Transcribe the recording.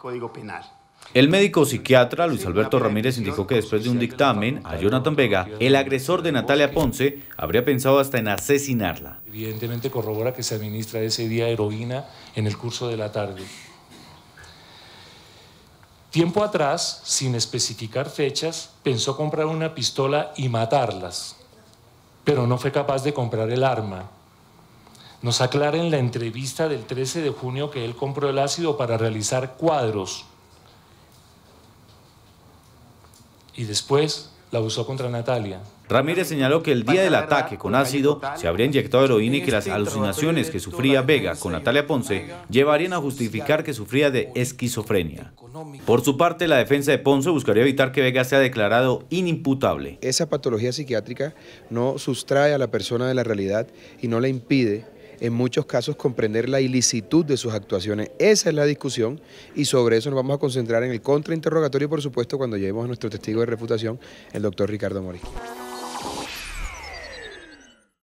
Código Penal. El médico psiquiatra Luis Alberto Ramírez indicó que después de un dictamen a Jonathan Vega, el agresor de Natalia Ponce habría pensado hasta en asesinarla. Evidentemente corrobora que se administra ese día heroína en el curso de la tarde. Tiempo atrás, sin especificar fechas, pensó comprar una pistola y matarlas, pero no fue capaz de comprar el arma nos aclara en la entrevista del 13 de junio que él compró el ácido para realizar cuadros y después la usó contra Natalia. Ramírez señaló que el día del ataque con ácido se habría inyectado heroína y que las este alucinaciones que sufría Vega con Natalia Ponce llevarían a justificar que sufría de esquizofrenia. Por su parte, la defensa de Ponce buscaría evitar que Vega sea declarado inimputable. Esa patología psiquiátrica no sustrae a la persona de la realidad y no la impide en muchos casos comprender la ilicitud de sus actuaciones. Esa es la discusión y sobre eso nos vamos a concentrar en el contrainterrogatorio, por supuesto, cuando llevemos a nuestro testigo de refutación, el doctor Ricardo Mori.